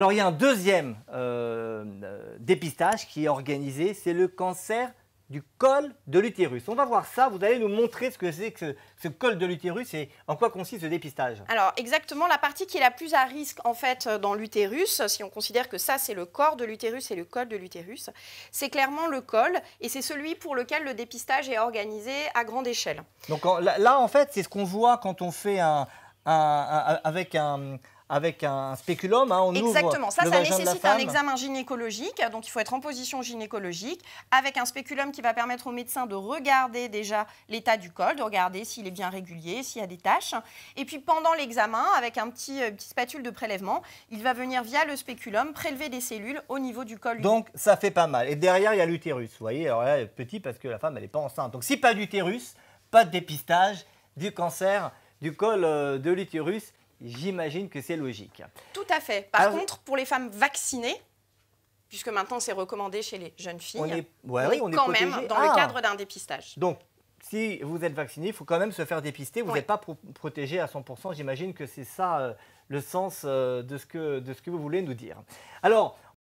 Alors il y a un deuxième euh, dépistage qui est organisé, c'est le cancer du col de l'utérus. On va voir ça, vous allez nous montrer ce que c'est que ce, col de l'utérus et en quoi consiste ce dépistage. Alors exactement, la partie qui est la plus à risque en fait euh, dans l'utérus, si on considère que ça c'est le corps de l'utérus et le col de l'utérus, c'est clairement le col et c'est celui pour lequel le dépistage est organisé à grande échelle. Donc là en fait c'est ce qu'on voit quand on fait un avec un avec un spéculum. Hein, on Exactement, ça, Exactement. ça nécessite un examen gynécologique, donc il faut être en position gynécologique, avec un spéculum qui va permettre au médecin de regarder déjà l'état du col, de regarder s'il est bien régulier, s'il y a des taches. Et puis pendant l'examen, avec un petit, euh, spatule de prélèvement, il va venir via le spéculum prélever des cellules au niveau du col. Donc ça fait pas mal. Et derrière, il y a l'utérus, vous voyez, alors là, petit parce que la femme, elle n'est pas enceinte. Donc si pas d'utérus, pas de dépistage du cancer du col euh, de l'utérus J'imagine que c'est logique. Tout à fait. Par contre, pour les femmes vaccinées, puisque maintenant c'est recommandé chez les jeunes filles, on est, quand même dans le ah. cadre d'un dépistage. Donc, si vous êtes vacciné, il faut quand même se faire dépister. Vous n'êtes pas protégé à 100%. J'imagine que c'est ça euh, le sens euh, de, ce que, de ce que vous voulez nous dire. Alors,